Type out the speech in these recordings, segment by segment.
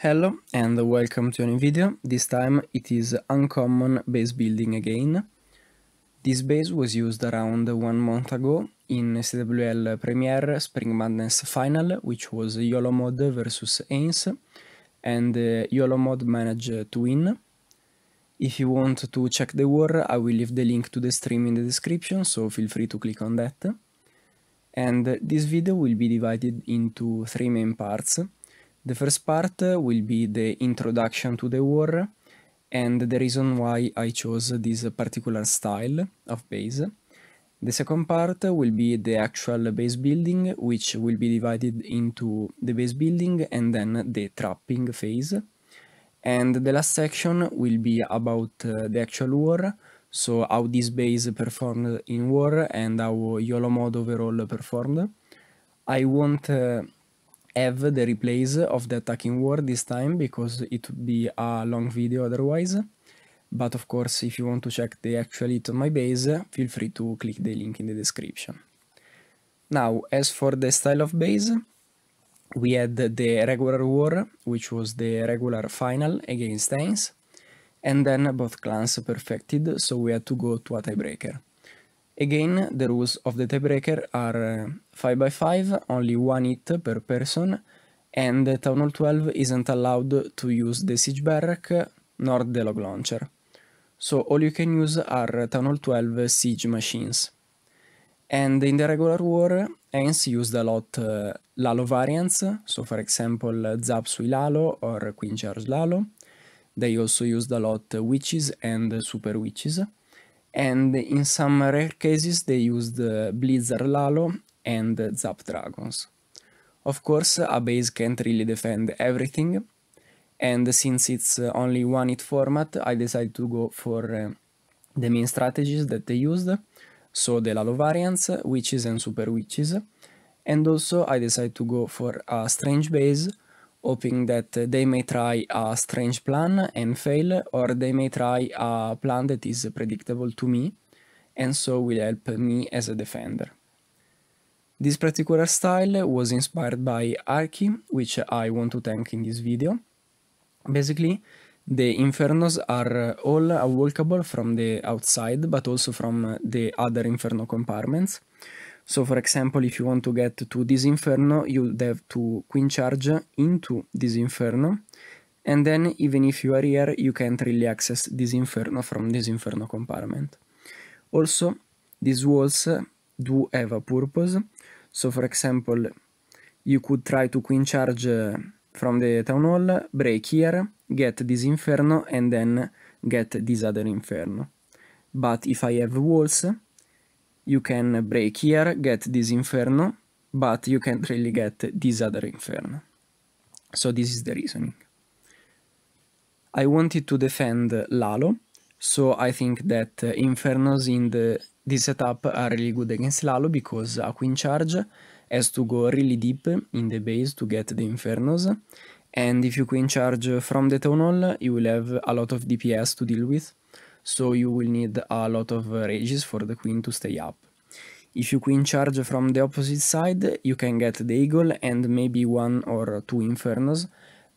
Hello and welcome to a new video, this time it is uncommon base building again. This base was used around one month ago in CWL Premiere Spring Madness Final, which was YOLO mode versus Ains, and uh, YOLO mode managed to win. If you want to check the war, I will leave the link to the stream in the description, so feel free to click on that. And this video will be divided into three main parts. The first part will be the introduction to the war and the reason why I chose this particular style of base. The second part will be the actual base building, which will be divided into the base building and then the trapping phase. And the last section will be about uh, the actual war, so how this base performed in war and how YOLO mode overall performed. I won't uh, have the replays of the attacking word this time because it would be a long video otherwise. But of course, if you want to check the actual hit on my base, feel free to click the link in the description. Now, as for the style of base, we had the regular war, which was the regular final against Ains, and then both clans perfected, so we had to go to a tiebreaker. Again, the rules of the tiebreaker are 5x5, uh, only one hit per person, and Town Hall 12 isn't allowed to use the Siege Barrack nor the Log Launcher. So all you can use are Town Hall 12 Siege machines. And in the regular war, Ains used a lot uh, Lalo variants, so for example uh, Zapsui Lalo or Queen Charge Lalo. They also used a lot uh, Witches and Super Witches and in some rare cases they used uh, Blizzard Lalo and uh, Zap Dragons. Of course, a base can't really defend everything, and since it's uh, only one hit format, I decided to go for uh, the main strategies that they used, so the Lalo variants, Witches and Super Witches, and also I decided to go for a Strange base hoping that they may try a strange plan and fail, or they may try a plan that is predictable to me and so will help me as a defender. This particular style was inspired by Arki, which I want to thank in this video. Basically, the Infernos are all walkable from the outside, but also from the other Inferno compartments. So for example, if you want to get to this inferno, you'd have to queen charge into this inferno, and then even if you are here, you can't really access this inferno from this inferno compartment. Also, these walls uh, do have a purpose. So for example, you could try to queen charge uh, from the town hall, break here, get this inferno, and then get this other inferno. But if I have walls, you can break here, get this inferno, but you can't really get this other inferno. So this is the reasoning. I wanted to defend Lalo, so I think that uh, infernos in the, this setup are really good against Lalo because a queen charge has to go really deep in the base to get the infernos, and if you queen charge from the town hall, you will have a lot of DPS to deal with so you will need a lot of uh, rages for the queen to stay up. If you queen charge from the opposite side, you can get the eagle and maybe one or two infernos,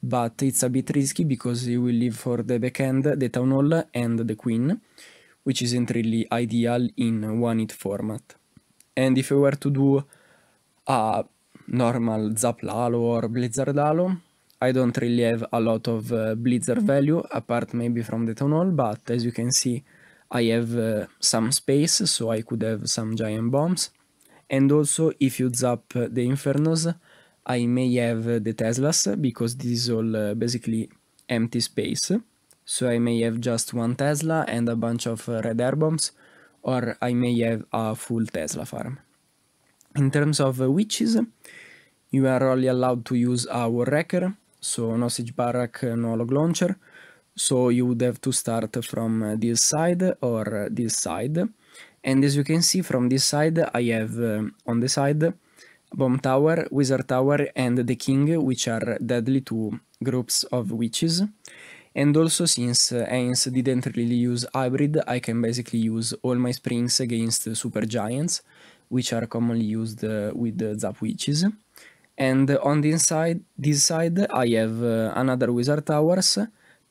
but it's a bit risky because you will leave for the backend the town hall and the queen, which isn't really ideal in one hit format. And if you were to do a normal Zaplalo or Blizzardalo, I don't really have a lot of uh, Blizzard value, apart maybe from the Town Hall, but as you can see, I have uh, some space, so I could have some giant bombs. And also, if you zap uh, the Infernos, I may have uh, the Teslas, because this is all uh, basically empty space. So I may have just one Tesla and a bunch of uh, red air bombs, or I may have a full Tesla farm. In terms of witches, you are only allowed to use a wrecker so siege Barrack no log launcher. So you would have to start from this side or this side. And as you can see from this side, I have uh, on the side Bomb Tower, Wizard Tower and the King, which are deadly to groups of witches. And also since uh, Ains didn't really use hybrid, I can basically use all my springs against super giants, which are commonly used uh, with the Zap Witches and on the inside this side I have uh, another wizard towers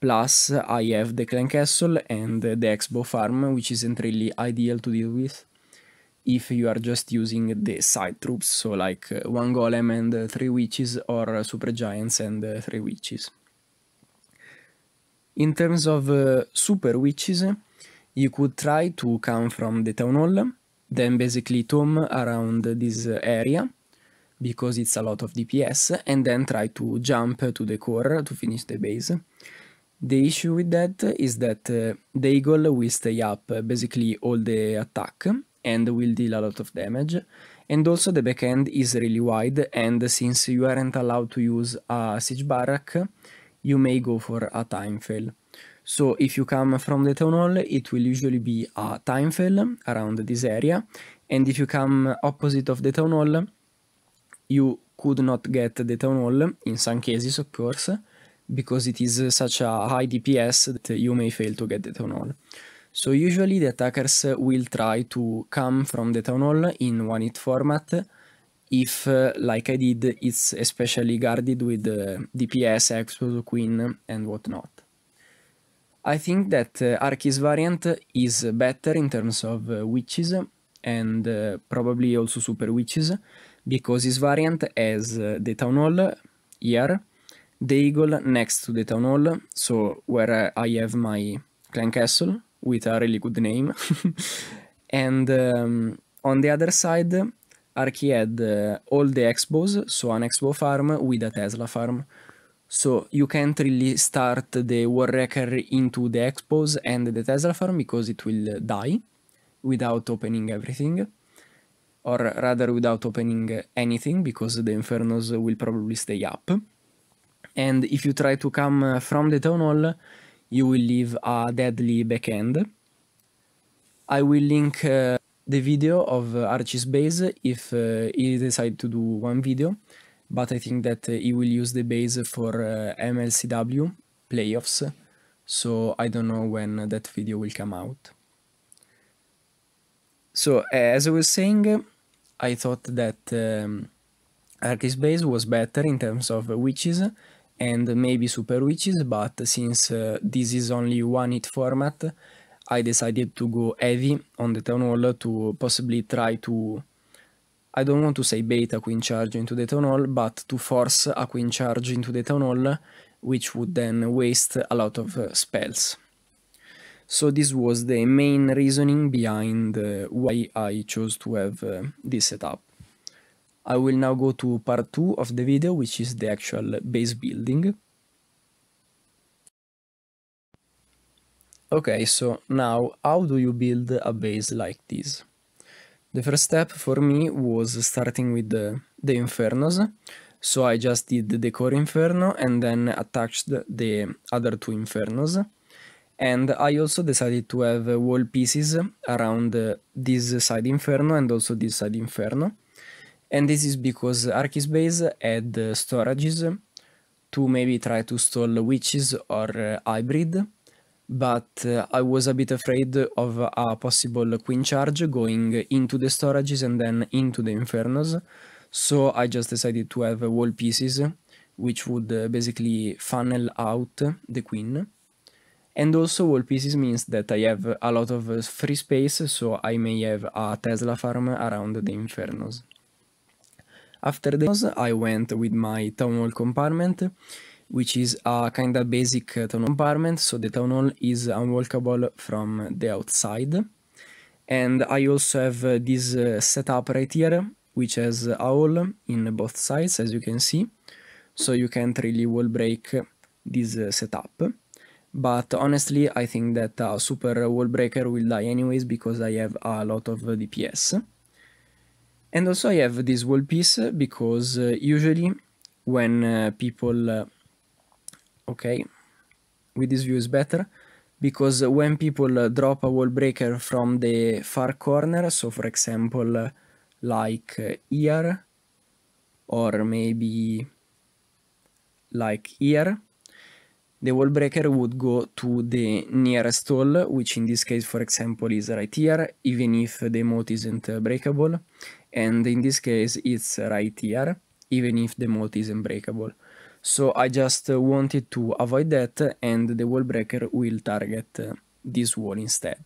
plus I have the clan castle and the expo farm which isn't really ideal to deal with if you are just using the side troops so like uh, one golem and uh, three witches or uh, super giants and three witches in terms of uh, super witches you could try to come from the town hall then basically tom around this area because it's a lot of DPS and then try to jump to the core to finish the base. The issue with that is that uh, the eagle will stay up uh, basically all the attack and will deal a lot of damage and also the backend is really wide and since you aren't allowed to use a siege barrack you may go for a time fail. So if you come from the town hall it will usually be a time fail around this area and if you come opposite of the town hall you could not get the town hall in some cases, of course, because it is such a high DPS that you may fail to get the town hall. So usually the attackers will try to come from the town hall in one hit format if, uh, like I did, it's especially guarded with uh, DPS, Exodus, Queen and whatnot. I think that uh, variant is better in terms of uh, witches and uh, probably also super witches because this variant has uh, the town hall here, the eagle next to the town hall, so where uh, I have my clan castle with a really good name, and um, on the other side Archie had uh, all the expos, so an expo farm with a Tesla farm. So you can't really start the Warwrecker into the expos and the Tesla farm because it will die without opening everything or rather without opening anything because the infernos will probably stay up. And if you try to come uh, from the town hall, you will leave a deadly backend. I will link uh, the video of uh, Archie's base if uh, he decide to do one video, but I think that uh, he will use the base for uh, MLCW playoffs, so I don't know when that video will come out. So eh, as I was saying, I thought that um, Arcus Base was better in terms of witches and maybe super witches, but since uh, this is only one hit format, I decided to go heavy on the town hall to possibly try to I don't want to say bait a queen charge into the town hall, but to force a queen charge into the town hall, which would then waste a lot of uh, spells. So this was the main reasoning behind uh, why I chose to have uh, this setup. I will now go to part 2 of the video, which is the actual base building. Okay, so now how do you build a base like this? The first step for me was starting with the, the infernos, so I just did the core inferno and then attached the other two infernos and I also decided to have uh, wall pieces around uh, this side Inferno and also this side Inferno. And this is because base had uh, storages to maybe try to stall witches or hybrid, but I was a bit afraid of a possible queen charge going into the storages and then into the Infernos, so I just decided to have wall pieces which would basically funnel out the queen. And also wall pieces means that I have a lot of uh, free space, so I may have a Tesla farm around the Infernos. After those, I went with my town hall compartment, which is a kind of basic uh, town compartment, so the town hall is unwalkable from the outside. And I also have uh, this setup right here, which has a hole in both sides, as you can see, so you can't really wall break this setup. But honestly, I think that a super wall breaker will die anyways because I have a lot of DPS. And also I have this wall piece because uh, usually when uh, people... Uh, okay, with this view is better. Because when people uh, drop a wall breaker from the far corner, so for example uh, like uh, here, or maybe like here, the wall breaker would go to the nearest wall, which in this case, for example, is right here, even if the moat isn't uh, breakable. And in this case, it's right here, even if the moat isn't breakable. So I just uh, wanted to avoid that and the wall breaker will target uh, this wall instead.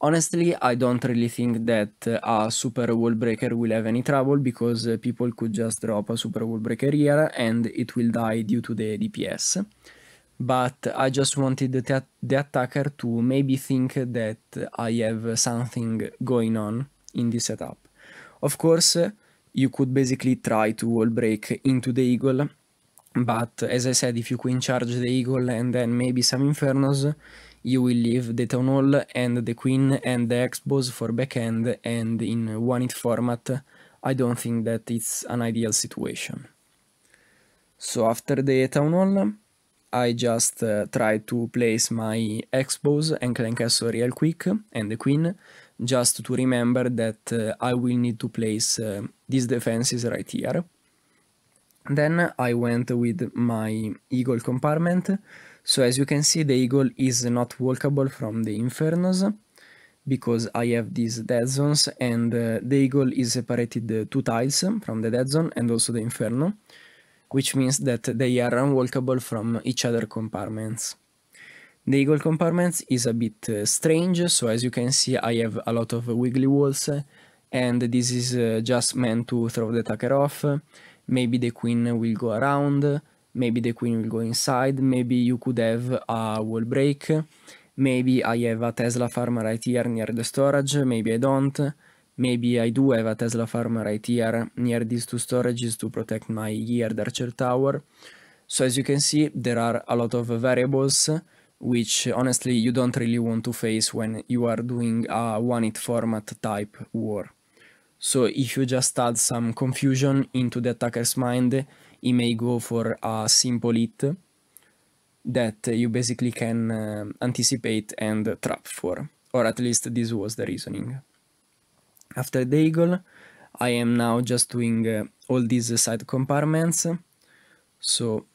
Honestly, I don't really think that a super wall breaker will have any trouble because people could just drop a super wall breaker here and it will die due to the DPS but I just wanted the, the attacker to maybe think that I have something going on in this setup. Of course, you could basically try to wall break into the eagle, but as I said, if you queen charge the eagle and then maybe some infernos, you will leave the town hall and the queen and the expos for backhand and in one hit format, I don't think that it's an ideal situation. So after the town hall, I just uh, try to place my Expos and Clan Castle real quick and the Queen just to remember that uh, I will need to place uh, these defenses right here. Then I went with my Eagle compartment, so as you can see the Eagle is not walkable from the Infernos because I have these dead zones and uh, the Eagle is separated uh, two tiles from the dead zone and also the Inferno which means that they are unwalkable from each other compartments. The eagle compartments is a bit uh, strange, so as you can see I have a lot of wiggly walls, and this is uh, just meant to throw the attacker off. Maybe the queen will go around, maybe the queen will go inside, maybe you could have a wall break, maybe I have a Tesla farm right here near the storage, maybe I don't, Maybe I do have a Tesla farm right here near these two storages to protect my geared archer tower. So as you can see, there are a lot of variables, which honestly you don't really want to face when you are doing a one-hit format type war. So if you just add some confusion into the attacker's mind, he may go for a simple hit that you basically can uh, anticipate and trap for, or at least this was the reasoning. After the eagle, I am now just doing uh, all these side compartments. So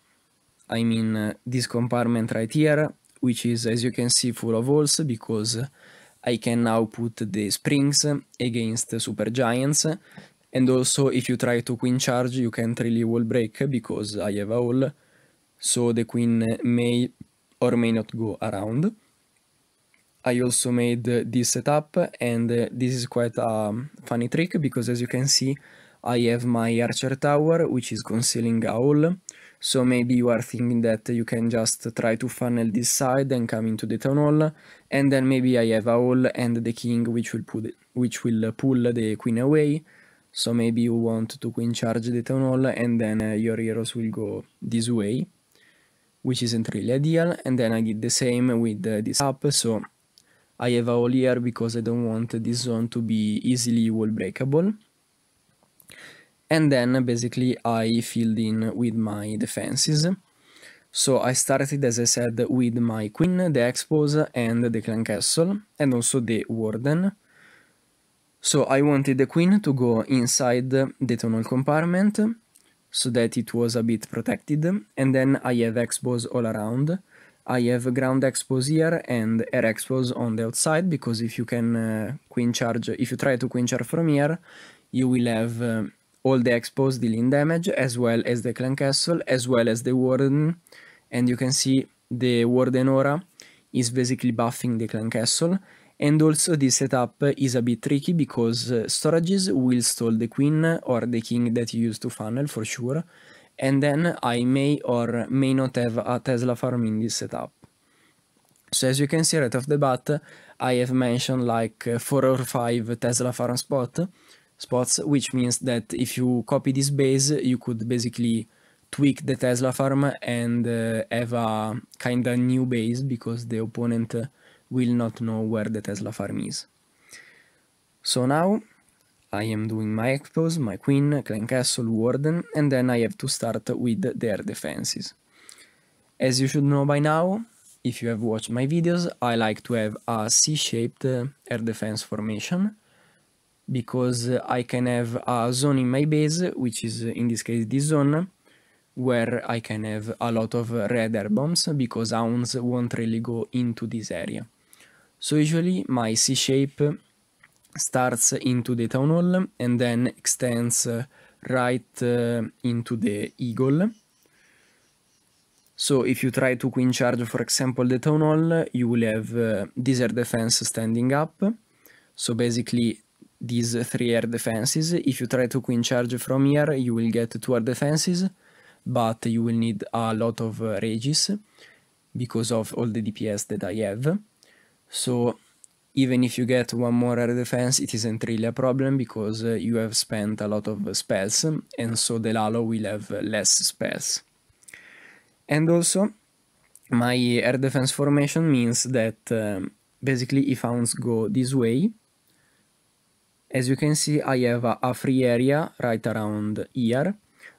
I mean uh, this compartment right here, which is as you can see full of holes because I can now put the springs against supergiants and also if you try to queen charge you can't really wall break because I have a hole so the queen may or may not go around. I also made this setup and this is quite a funny trick because as you can see I have my archer tower which is concealing a hole so maybe you are thinking that you can just try to funnel this side and come into the town hall and then maybe I have a hole and the king which will, put, which will pull the queen away so maybe you want to queen charge the town hall and then uh, your heroes will go this way which isn't really ideal and then I did the same with uh, this up so I have a hole here because I don't want this zone to be easily wall breakable. And then basically I filled in with my defenses. So I started, as I said, with my queen, the expose, and the clan castle, and also the warden. So I wanted the queen to go inside the tunnel compartment, so that it was a bit protected, and then I have expose all around, I have a ground expose here and air expose on the outside because if you can uh, queen charge, if you try to queen charge from here, you will have uh, all the expose dealing damage as well as the clan castle as well as the warden and you can see the warden aura is basically buffing the clan castle and also this setup is a bit tricky because uh, storages will stall the queen or the king that you use to funnel for sure and then I may or may not have a Tesla farm in this setup. So as you can see right off the bat, I have mentioned like uh, 4 or 5 Tesla farm spot, spots, which means that if you copy this base, you could basically tweak the Tesla farm and uh, have a kind of new base because the opponent will not know where the Tesla farm is. So now I am doing my Ektos, my Queen, Clan Castle, Warden, and then I have to start with their defenses. As you should know by now, if you have watched my videos, I like to have a C-shaped uh, air defense formation because I can have a zone in my base, which is in this case this zone, where I can have a lot of red air bombs because hounds won't really go into this area. So usually my C-shape starts into the town hall and then extends uh, right uh, into the eagle. So if you try to queen charge, for example, the town hall, you will have uh, these air defense standing up. So basically these three air defenses. If you try to queen charge from here, you will get two air defenses, but you will need a lot of uh, rages because of all the DPS that I have. So even if you get one more air defense, it isn't really a problem because uh, you have spent a lot of spells, and so Delalo will have less spells. And also, my air defense formation means that um, basically if hounds go this way, as you can see I have a, a, free area right around here,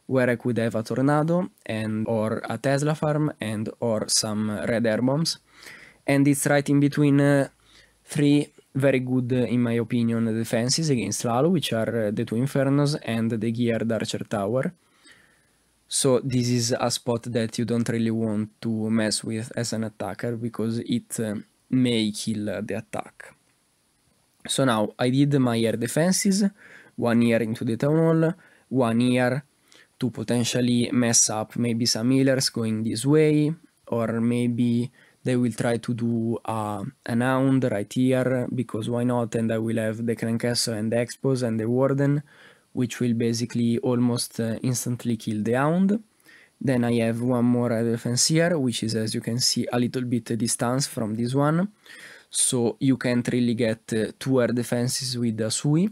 where I could have a tornado and or a Tesla farm and or some red air bombs. And it's right in between uh, three very good, in my opinion, defenses against Lalo, which are uh, the two Infernos and the Geared Archer Tower. So this is a spot that you don't really want to mess with as an attacker because it uh, may kill the attack. So now I did my air defenses, one year into the town hall, one year to potentially mess up maybe some healers going this way, or maybe they will try to do uh, an hound right here because why not and I will have the castle and the Expos and the Warden which will basically almost uh, instantly kill the hound. Then I have one more defense here which is as you can see a little bit distance from this one so you can't really get uh, two air defenses with a Sui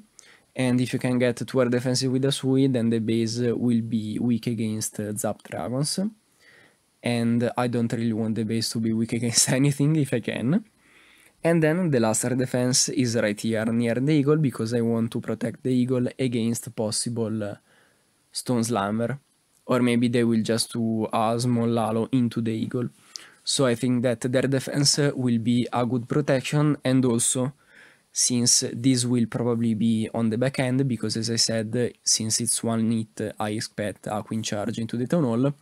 and if you can get two air defenses with a Sui then the base uh, will be weak against uh, Zap Dragons and I don't really want the base to be weak against anything if I can. And then the last defense is right here near the eagle because I want to protect the eagle against possible uh, stone slammer. Or maybe they will just do a small lalo into the eagle. So I think that their defense uh, will be a good protection and also since this will probably be on the back end because as I said, uh, since it's one hit uh, I expect a queen charge into the town hall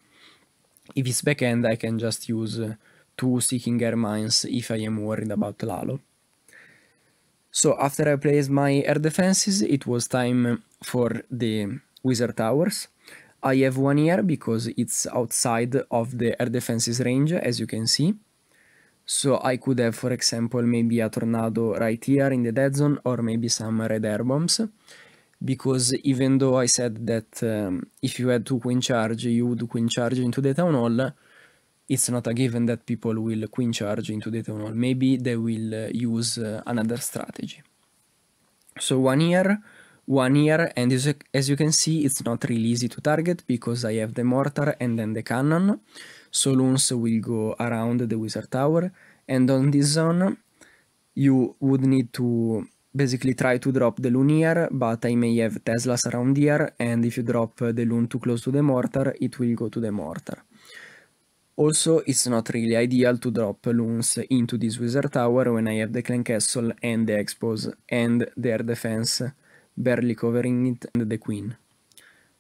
if it's backend, I can just use uh, two Seeking air mines if I am worried about Lalo. So after I placed my air defenses, it was time for the Wizard Towers. I have one here because it's outside of the air defenses range, as you can see. So I could have, for example, maybe a tornado right here in the dead zone or maybe some red air bombs because even though I said that um, if you had to queen charge, you would queen charge into the town hall, it's not a given that people will queen charge into the town hall. Maybe they will uh, use uh, another strategy. So one year, one year, and as, as you can see, it's not really easy to target because I have the mortar and then the cannon. So loons will go around the wizard tower, and on this zone, you would need to basically try to drop the loon here, but I may have Teslas around here, and if you drop the loon too close to the mortar, it will go to the mortar. Also, it's not really ideal to drop loons into this wizard tower when I have the clan castle and the expos and their defense barely covering it and the queen.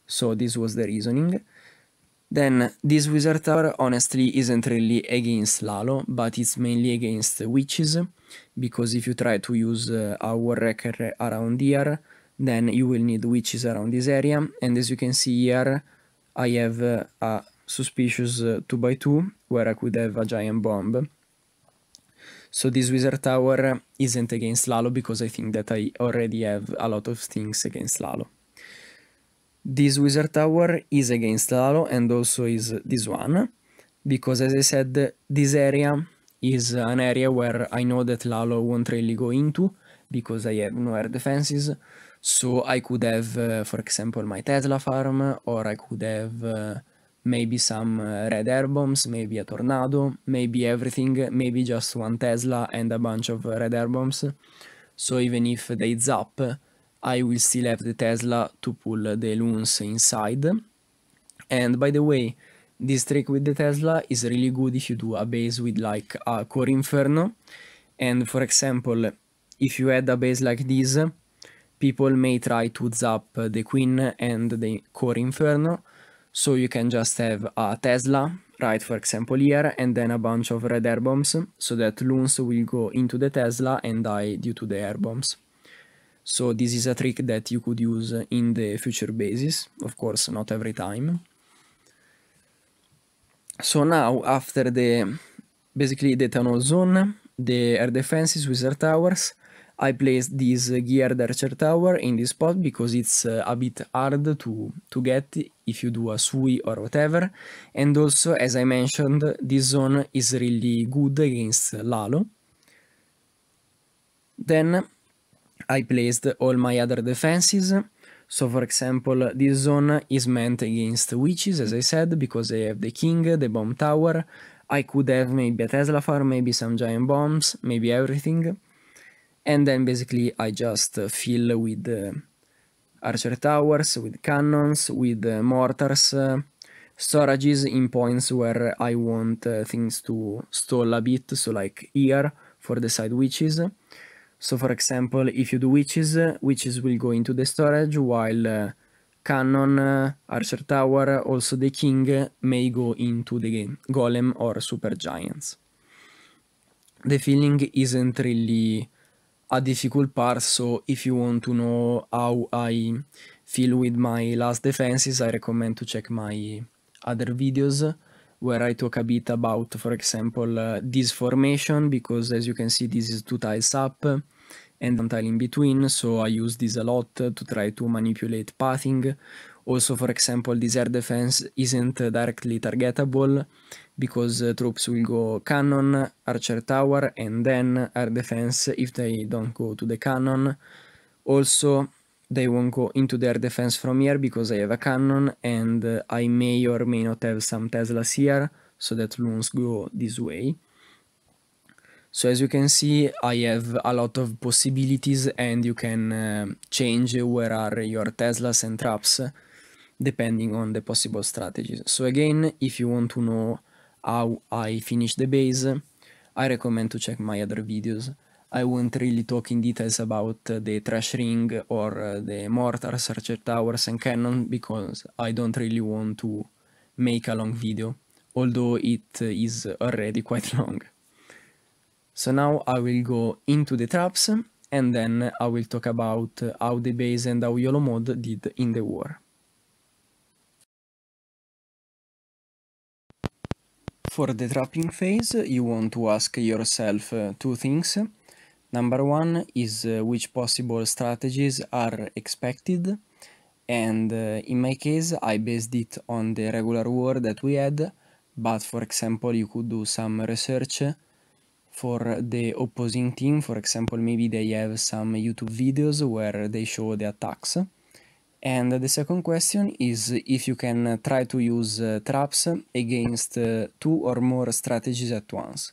So this was the reasoning. Then this wizard tower honestly isn't really against Lalo, but it's mainly against witches because if you try to use uh, our wrecker around here then you will need witches around this area and as you can see here I have uh, a suspicious 2x2 uh, where I could have a giant bomb so this wizard tower isn't against Lalo because I think that I already have a lot of things against Lalo this wizard tower is against Lalo and also is this one because as I said this area is an area where I know that Lalo won't really go into because I have no air defenses. So I could have, uh, for example, my Tesla farm, or I could have uh, maybe some uh, red air bombs, maybe a tornado, maybe everything, maybe just one Tesla and a bunch of red air bombs. So even if they zap, I will still have the Tesla to pull the loons inside. And by the way, this trick with the Tesla is really good if you do a base with like a Core Inferno and for example if you add a base like this people may try to zap the Queen and the Core Inferno so you can just have a Tesla right for example here and then a bunch of red air bombs so that loons will go into the Tesla and die due to the air bombs. So this is a trick that you could use in the future bases, of course not every time, so now after the basically the tunnel zone the air defenses wizard towers I placed this uh, geared archer tower in this spot because it's uh, a bit hard to, to get if you do a sui or whatever and also as I mentioned this zone is really good against uh, Lalo then I placed all my other defenses so, for example, this zone is meant against witches, as I said, because they have the king, the bomb tower. I could have maybe a Tesla farm, maybe some giant bombs, maybe everything. And then basically I just fill with uh, archer towers, with cannons, with uh, mortars, uh, storages in points where I want uh, things to stall a bit, so like here for the side witches. So for example, if you do witches, witches will go into the storage while uh, cannon, uh, archer tower, also the king uh, may go into the game, golem or super giants. The filling isn't really a difficult part, so if you want to know how I feel with my last defenses, I recommend to check my other videos where I talk a bit about, for example, uh, this formation, because as you can see, this is two tiles up and one tile in between, so I use this a lot to try to manipulate pathing. Also, for example, this air defense isn't directly targetable, because uh, troops will go cannon, archer tower, and then air defense if they don't go to the cannon. Also, they won't go into their defense from here because I have a cannon and uh, I may or may not have some Teslas here so that loons go this way. So as you can see I have a lot of possibilities and you can uh, change where are your Teslas and traps depending on the possible strategies. So again if you want to know how I finish the base I recommend to check my other videos. I won't really talk in details about uh, the trash ring or uh, the mortar, searcher towers and cannon because I don't really want to make a long video, although it is already quite long. So now I will go into the traps and then I will talk about how the base and how YOLO mode did in the war. For the trapping phase, you want to ask yourself uh, two things. Number one is uh, which possible strategies are expected and uh, in my case I based it on the regular war that we had but for example you could do some research for the opposing team for example maybe they have some YouTube videos where they show the attacks and the second question is if you can try to use uh, traps against uh, two or more strategies at once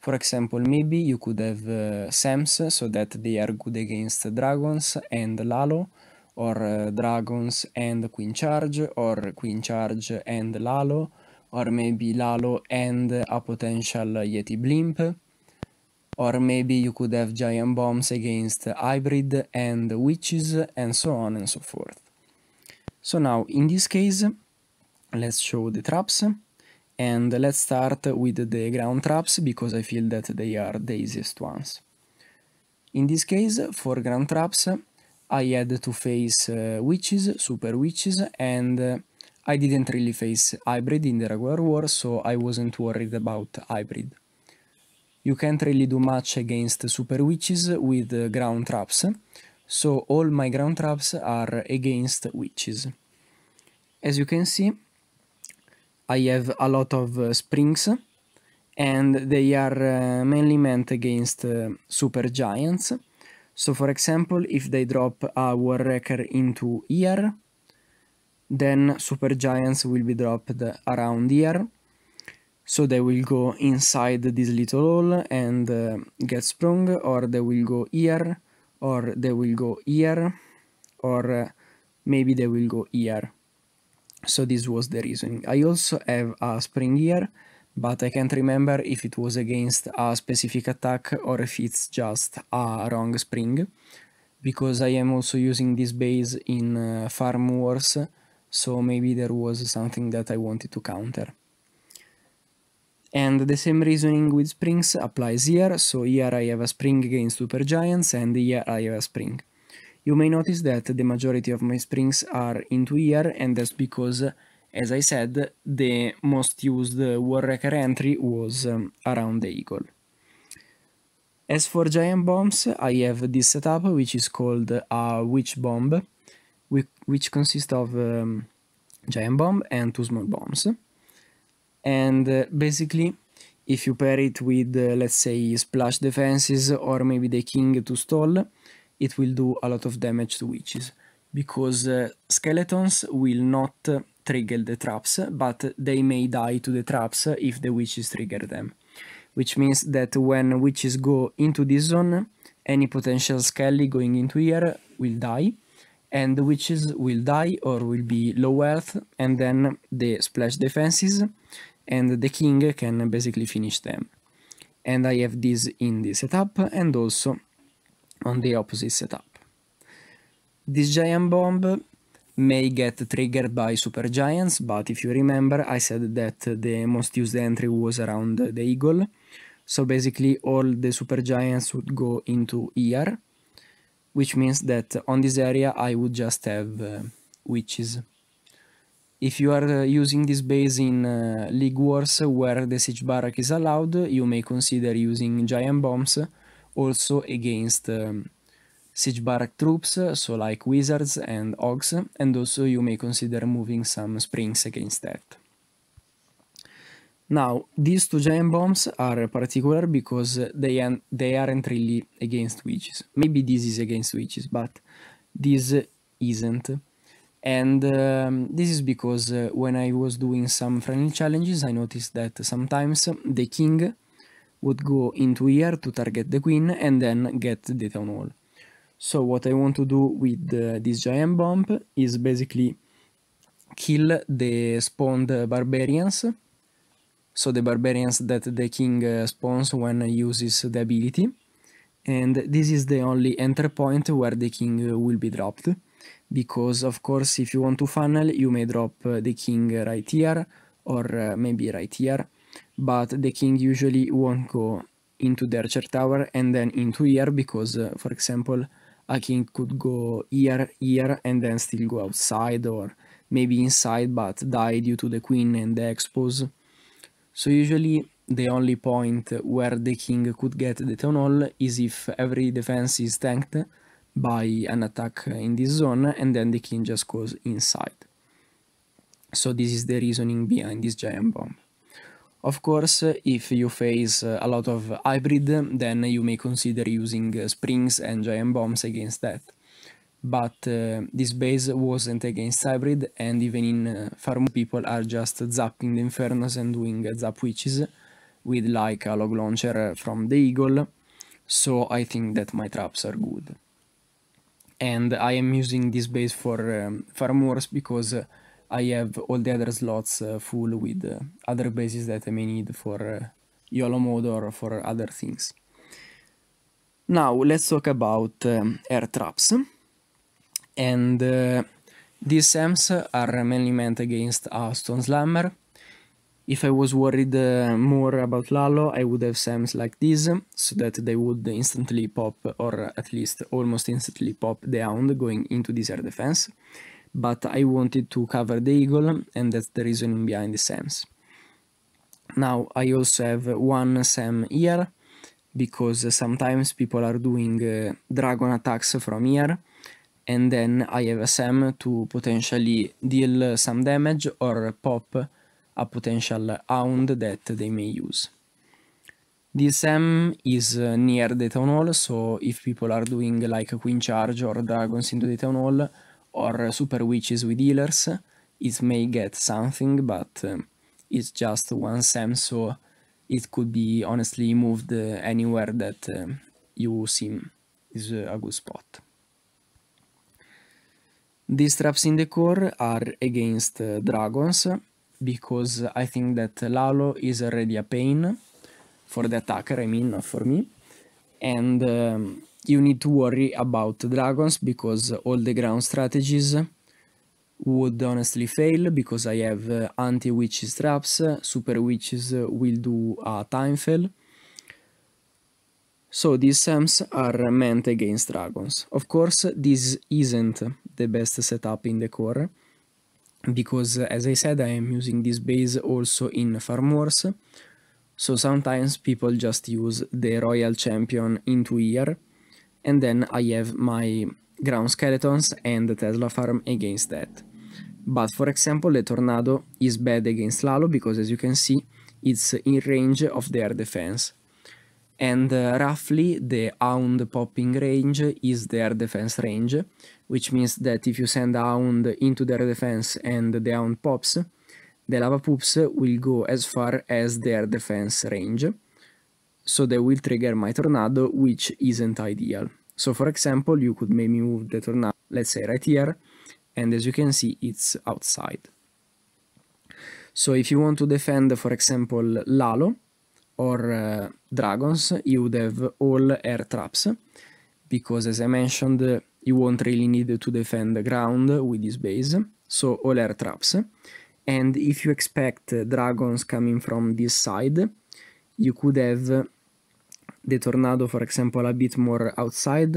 for example, maybe you could have uh, Sams so that they are good against Dragons and Lalo, or uh, Dragons and Queen Charge, or Queen Charge and Lalo, or maybe Lalo and a potential Yeti Blimp, or maybe you could have Giant Bombs against Hybrid and Witches, and so on and so forth. So now, in this case, let's show the traps. And let's start with the ground traps because I feel that they are the easiest ones. In this case, for ground traps, I had to face uh, witches, super witches, and uh, I didn't really face hybrid in the regular war, so I wasn't worried about hybrid. You can't really do much against super witches with uh, ground traps, so all my ground traps are against witches. As you can see, I have a lot of uh, springs and they are uh, mainly meant against uh, supergiants. So for example, if they drop a War Wrecker into here, then supergiants will be dropped around here. So they will go inside this little hole and uh, get sprung, or they will go here, or they will go here, or uh, maybe they will go here so this was the reason. I also have a spring here, but I can't remember if it was against a specific attack or if it's just a wrong spring, because I am also using this base in uh, Farm Wars, so maybe there was something that I wanted to counter. And the same reasoning with springs applies here, so here I have a spring against super giants, and here I have a spring. You may notice that the majority of my springs are into here and that's because, as I said, the most used Warwrecker entry was um, around the Eagle. As for giant bombs, I have this setup which is called a witch bomb, which consists of um, giant bomb and two small bombs. And uh, basically, if you pair it with, uh, let's say, splash defenses or maybe the king to stall, it will do a lot of damage to witches because uh, skeletons will not uh, trigger the traps but they may die to the traps if the witches trigger them which means that when witches go into this zone any potential skelly going into here will die and the witches will die or will be low health and then the splash defenses and the king can basically finish them and I have this in the setup and also on the opposite setup. This giant bomb may get triggered by supergiants, but if you remember, I said that the most used entry was around the eagle. So basically all the supergiants would go into ER, which means that on this area I would just have uh, witches. If you are uh, using this base in uh, League Wars where the siege barrack is allowed, you may consider using giant bombs, also against um, siege barrack troops, uh, so like wizards and ogs, and also you may consider moving some springs against that. Now, these two giant bombs are particular because they, they aren't really against witches. Maybe this is against witches, but this isn't. And um, this is because uh, when I was doing some friendly challenges, I noticed that sometimes the king would go into here to target the queen and then get the town hall. So what I want to do with uh, this giant bomb is basically kill the spawned barbarians, so the barbarians that the king uh, spawns when he uses the ability, and this is the only enter point where the king uh, will be dropped, because of course if you want to funnel you may drop uh, the king right here, or uh, maybe right here, but the king usually won't go into the archer tower and then into here because uh, for example a king could go here here and then still go outside or maybe inside but die due to the queen and the expose so usually the only point where the king could get the town hall is if every defense is tanked by an attack in this zone and then the king just goes inside so this is the reasoning behind this giant bomb of course, if you face a lot of hybrid, then you may consider using springs and giant bombs against that. But uh, this base wasn't against hybrid, and even in uh, people are just zapping the Infernos and doing uh, zap witches with like a log launcher from the Eagle, so I think that my traps are good. And I am using this base for um, wars because I have all the other slots uh, full with uh, other bases that I may need for uh, YOLO mode or for other things. Now let's talk about um, air traps. And uh, these SAMs are mainly meant against a Stone Slammer. If I was worried uh, more about Lalo, I would have SAMs like these, so that they would instantly pop, or at least almost instantly pop the Hound going into this air defense but I wanted to cover the eagle and that's the reasoning behind the SAMs. Now I also have one SAM here because sometimes people are doing uh, dragon attacks from here and then I have a SAM to potentially deal some damage or pop a potential hound that they may use. This SAM is uh, near the town hall, so if people are doing like a queen charge or dragons into the town hall, or super witches with healers, it may get something, but um, it's just one SEM, so it could be honestly moved uh, anywhere that um, you seem is uh, a good spot. These traps in the core are against uh, dragons, because I think that Lalo is already a pain for the attacker, I mean, not for me. And um, you need to worry about dragons because all the ground strategies would honestly fail because I have uh, anti-witches traps, super witches will do a time fail. So these SAMs are meant against dragons. Of course this isn't the best setup in the core because as I said I am using this base also in Farm Wars so sometimes people just use the Royal Champion into here and then I have my ground skeletons and the Tesla farm against that. But for example, the Tornado is bad against Lalo because as you can see, it's in range of their defense. And uh, roughly the Hound popping range is their defense range, which means that if you send a Hound into their defense and the Hound pops, the Lava Poops will go as far as their defense range so they will trigger my tornado, which isn't ideal. So for example, you could maybe move the tornado, let's say right here, and as you can see, it's outside. So if you want to defend, for example, Lalo or uh, Dragons, you would have all air traps, because as I mentioned, you won't really need to defend the ground with this base, so all air traps. And if you expect uh, dragons coming from this side, you could have the tornado for example a bit more outside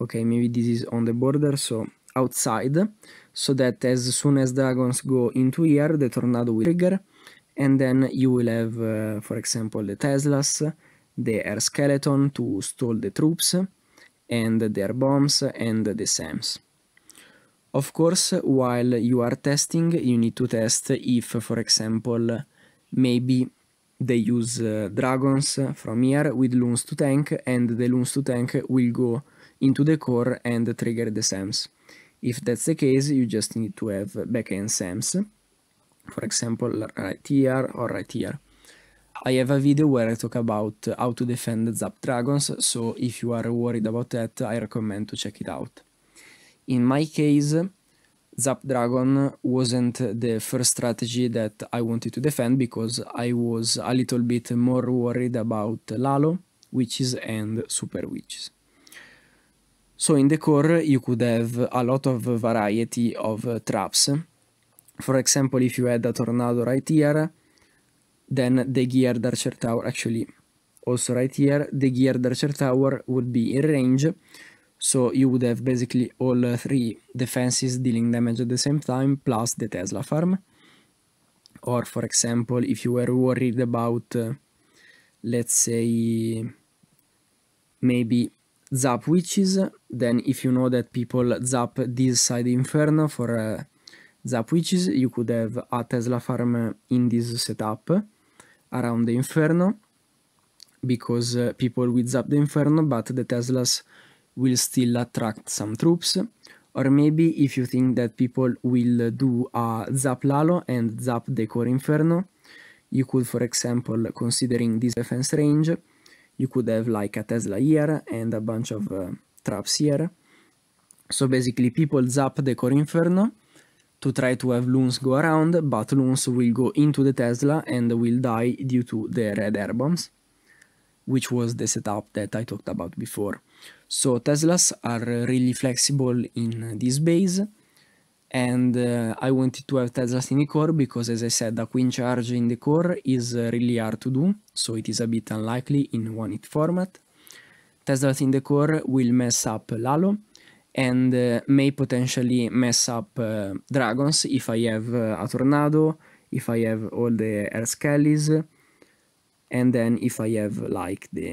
okay maybe this is on the border so outside so that as soon as dragons go into here the tornado will trigger and then you will have uh, for example the teslas the air skeleton to stall the troops and their bombs and the SAMs. Of course, while you are testing, you need to test if, for example, maybe they use uh, dragons from here with loons to tank and the loons to tank will go into the core and trigger the SAMs. If that's the case you just need to have backend SAMs, for example right here or right here. I have a video where I talk about how to defend Zap Dragons, so if you are worried about that I recommend to check it out. In my case Zap Dragon wasn't the first strategy that I wanted to defend because I was a little bit more worried about Lalo, Witches and Super Witches. So in the core you could have a lot of variety of uh, traps. For example, if you had a tornado right here, then the geared archer tower actually also right here, the geared archer tower would be in range so you would have basically all uh, three defenses dealing damage at the same time plus the Tesla farm. Or for example, if you were worried about, uh, let's say, maybe zap witches, then if you know that people zap this side inferno for uh, zap witches, you could have a Tesla farm in this setup around the inferno because uh, people will zap the inferno, but the Teslas will still attract some troops or maybe if you think that people will do a Zap Lalo and Zap the core Inferno, you could, for example, considering this defense range, you could have like a Tesla here and a bunch of uh, traps here. So basically people Zap the core Inferno to try to have loons go around, but loons will go into the Tesla and will die due to the red air bombs which was the setup that I talked about before. So Teslas are really flexible in this base and uh, I wanted to have Teslas in the core because as I said a queen charge in the core is uh, really hard to do so it is a bit unlikely in one hit format. Teslas in the core will mess up Lalo and uh, may potentially mess up uh, Dragons if I have uh, a Tornado, if I have all the Air Skellies, and then if I have like the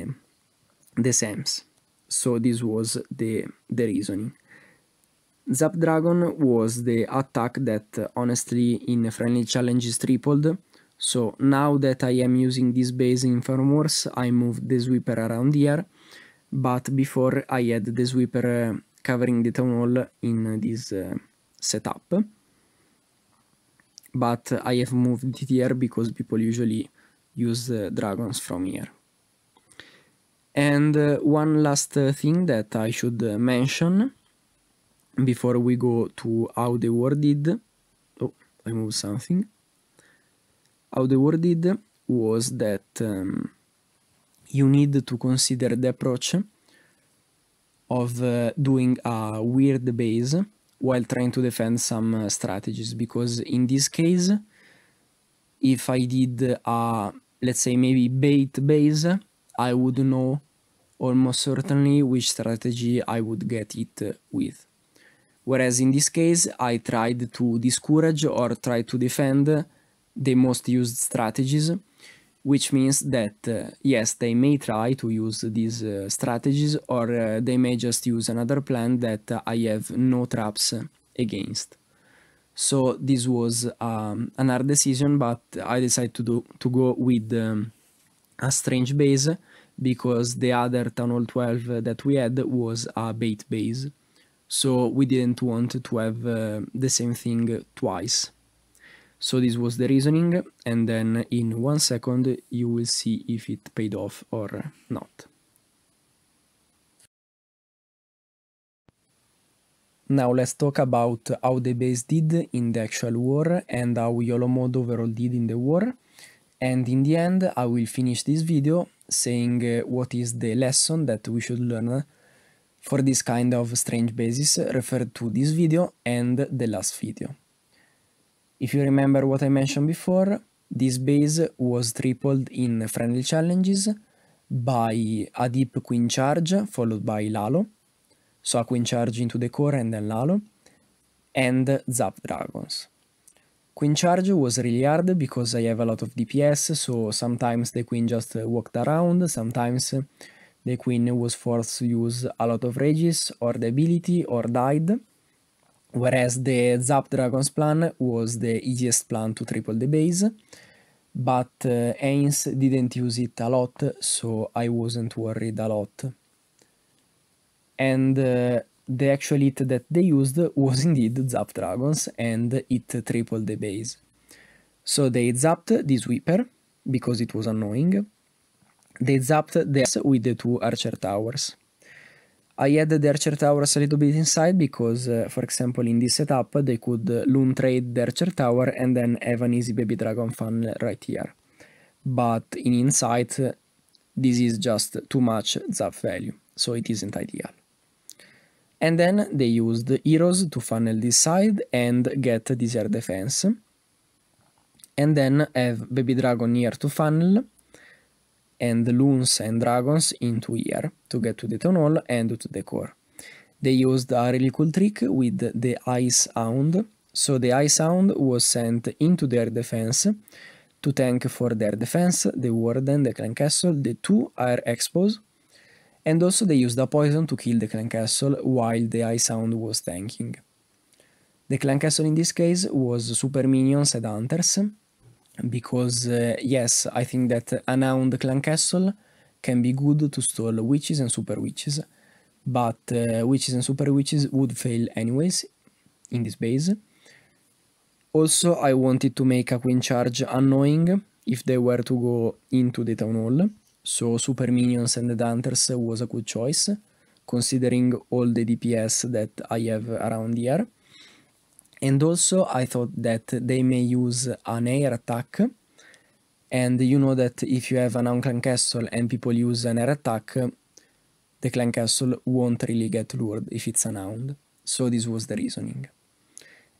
the SAMs. So this was the, the reasoning. Zapdragon was the attack that uh, honestly in friendly challenges tripled. So now that I am using this base in Farm Wars, I moved the sweeper around here, but before I had the sweeper uh, covering the town hall in this uh, setup. But I have moved it here because people usually use dragons from here. And uh, one last uh, thing that I should uh, mention before we go to how the word did. Oh, I moved something. How the word did was that um, you need to consider the approach of uh, doing a weird base while trying to defend some uh, strategies because in this case if I did a, let's say, maybe bait base, I would know almost certainly which strategy I would get it with. Whereas in this case, I tried to discourage or try to defend the most used strategies, which means that uh, yes, they may try to use these uh, strategies or uh, they may just use another plan that I have no traps against. So this was um, an hard decision, but I decided to do to go with um, a strange base because the other Tunnel 12 that we had was a bait base. So we didn't want to have uh, the same thing twice. So this was the reasoning, and then in one second you will see if it paid off or not. Now let's talk about how the base did in the actual war and how YOLO mode overall did in the war. And in the end I will finish this video saying uh, what is the lesson that we should learn for this kind of strange bases referred to this video and the last video. If you remember what I mentioned before, this base was tripled in friendly challenges by a deep queen charge followed by Lalo, Sockwind Charge into the core and then Lalo, and Zap Dragons. Queen Charge was really hard because I have a lot of DPS, so sometimes the Queen just walked around, sometimes the Queen was forced to use a lot of Regis or the ability or died, whereas the Zap Dragon's plan was the easiest plan to triple the base, but uh, Ains didn't use it a lot, so I wasn't worried a lot and uh, the actual hit that they used was indeed Zap Dragons and it tripled the base. So they zapped this Sweeper because it was annoying. They zapped this with the two Archer Towers. I had the Archer Towers a little bit inside because, uh, for example, in this setup they could uh, Loom trade the Archer Tower and then have an easy Baby Dragon funnel right here. But in Insight, this is just too much zap value, so it isn't ideal. And then they used heroes to funnel this side and get this air defense. And then have Baby Dragon here to funnel, and Loons and Dragons into here to get to the Town Hall and to the core. They used a really cool trick with the Ice Hound. So the Ice Hound was sent into their defense to tank for their defense, the Warden, the Clan Castle, the two Air Expos, and also they used a poison to kill the clan castle while the high sound was tanking. The clan castle in this case was super minions and hunters, because uh, yes, I think that unhound clan castle can be good to stall witches and super witches, but uh, witches and super witches would fail anyways in this base. Also, I wanted to make a queen charge annoying if they were to go into the town hall, so Super Minions and the Hunters was a good choice, considering all the DPS that I have around here. And also I thought that they may use an air attack, and you know that if you have an unclan castle and people use an air attack, the clan castle won't really get lured if it's an hound. So this was the reasoning.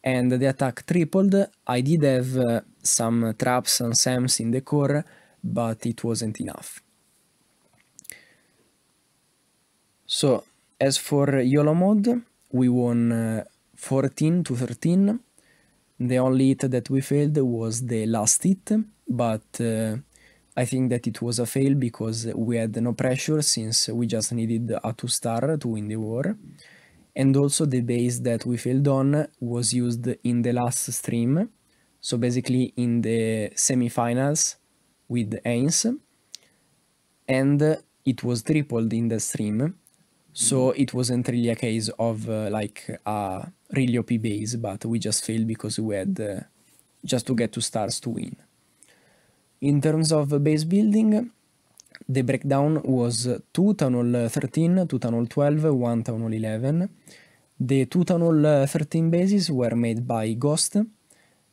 And the attack tripled. I did have uh, some traps and sams in the core, but it wasn't enough. So as for YOLO mode, we won uh, 14 to 13. The only hit that we failed was the last hit, but uh, I think that it was a fail because we had no pressure since we just needed a 2 star to win the war. And also the base that we failed on was used in the last stream, so basically in the semifinals with Ains, and it was tripled in the stream, so mm-hmm. it wasn't really a case of uh, like a really OP base, but we just failed because we had uh, just to get two stars to win. In terms of base building, the breakdown was 2 Town Hall uh, 13, 2 Town Hall 12, 1 Town Hall 11. The 2 Town Hall uh, 13 bases were made by Ghost,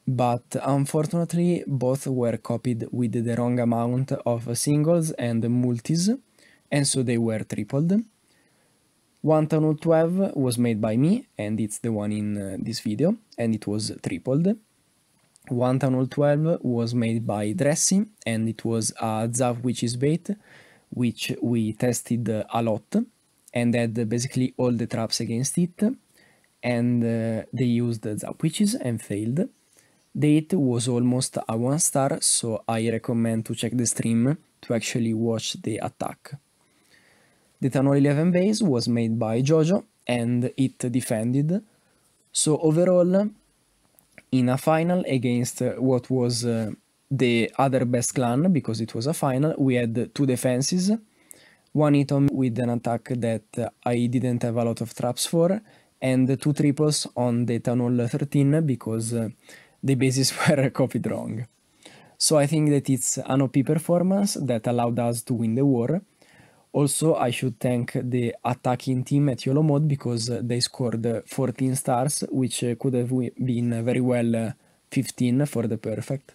but unfortunately both were copied with the wrong amount of singles and multis, and so they were tripled. One Tunnel 12 was made by me and it's the one in uh, this video and it was tripled. One Tunnel 12 was made by Dressy and it was a Zav Witches bait which we tested uh, a lot and had basically all the traps against it and uh, they used Zap Witches and failed. Date was almost a 1 star so I recommend to check the stream to actually watch the attack. The Tanor 11 base was made by Jojo and it defended. So overall, in a final against what was uh, the other best clan, because it was a final, we had two defenses. One item with an attack that I didn't have a lot of traps for, and two triples on the Tanol 13 because uh, the bases were copied wrong. So I think that it's an OP performance that allowed us to win the war, also, I should thank the attacking team at Yolo Mode because they scored 14 stars, which uh, could have been very well uh, 15 for the perfect.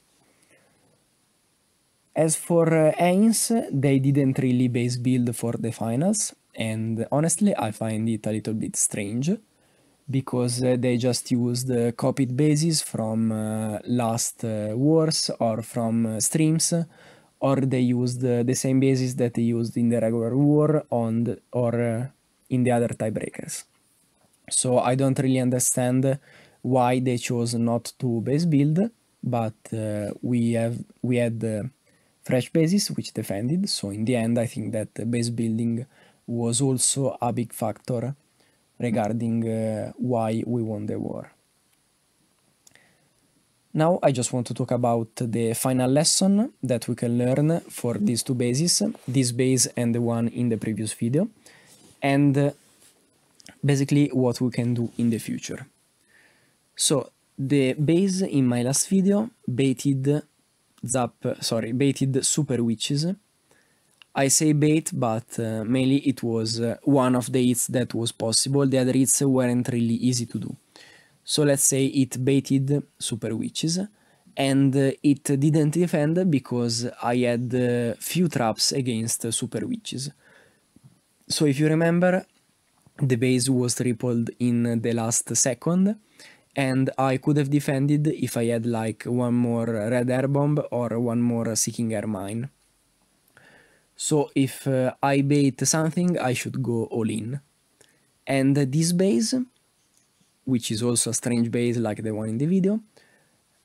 As for uh, Ains, they didn't really base build for the finals, and honestly, I find it a little bit strange because they just used copied bases from last wars or from streams or they used the same basis that they used in the regular war on the, or uh, in the other tiebreakers. So I don't really understand why they chose not to base build, but uh, we have we had fresh bases which defended. So in the end, I think that base building was also a big factor regarding uh, why we won the war. Now I just want to talk about the final lesson that we can learn for these two bases, this base and the one in the previous video, and uh, basically what we can do in the future. So the base in my last video baited zap, sorry, baited super witches. I say bait, but uh, mainly it was uh, one of the hits that was possible, the other hits weren't really easy to do. So let's say it baited Super Witches and it didn't defend because I had uh, few traps against Super Witches. So if you remember, the base was tripled in the last second and I could have defended if I had like one more red air bomb or one more seeking air mine. So if uh, I bait something, I should go all in. And this base which is also a strange base like the one in the video,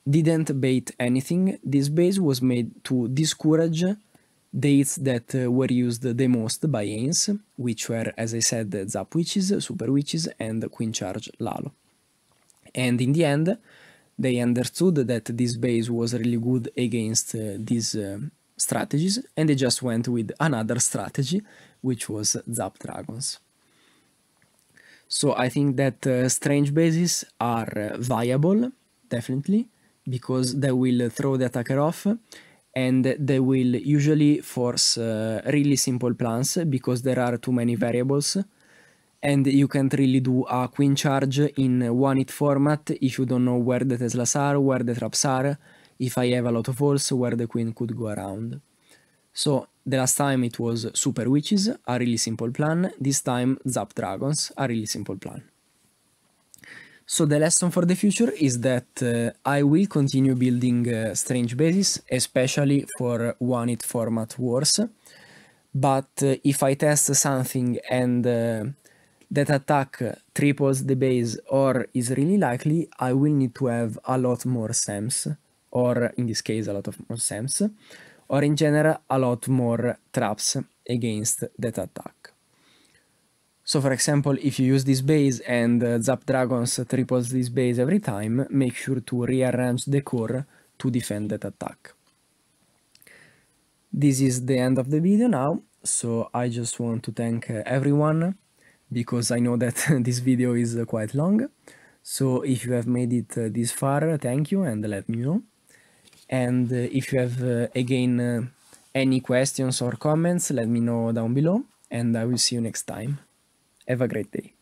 didn't bait anything. This base was made to discourage dates that uh, were used the most by Ains, which were, as I said, Zap Witches, Super Witches, and Queen Charge Lalo. And in the end, they understood that this base was really good against uh, these uh, strategies, and they just went with another strategy, which was Zap Dragons. So I think that uh, strange bases are uh, viable, definitely, because they will throw the attacker off and they will usually force uh, really simple plans because there are too many variables and you can't really do a queen charge in one hit format if you don't know where the Teslas are, where the traps are, if I have a lot of holes, where the queen could go around. So the last time it was Super Witches, a really simple plan. This time Zap Dragons, a really simple plan. So the lesson for the future is that uh, I will continue building uh, strange bases, especially for one hit format wars. But uh, if I test something and uh, that attack triples the base or is really likely, I will need to have a lot more SAMs, or in this case a lot of more SAMs or in general a lot more traps against that attack. So for example, if you use this base and uh, Zap Dragons triples this base every time, make sure to rearrange the core to defend that attack. This is the end of the video now, so I just want to thank uh, everyone, because I know that this video is uh, quite long. So if you have made it uh, this far, thank you and let me know. And uh, if you have uh, again uh, any questions or comments, let me know down below. And I will see you next time. Have a great day.